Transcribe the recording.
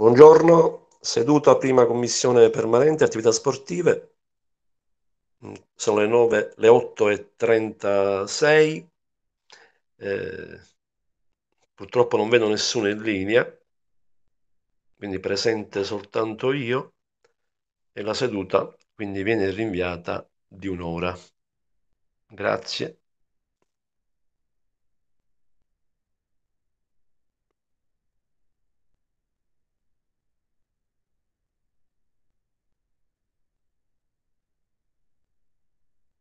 Buongiorno, seduta prima commissione permanente attività sportive. Mm, sono le 9, le 8 e 36. Eh, purtroppo non vedo nessuno in linea, quindi presente soltanto io e la seduta quindi viene rinviata di un'ora. Grazie.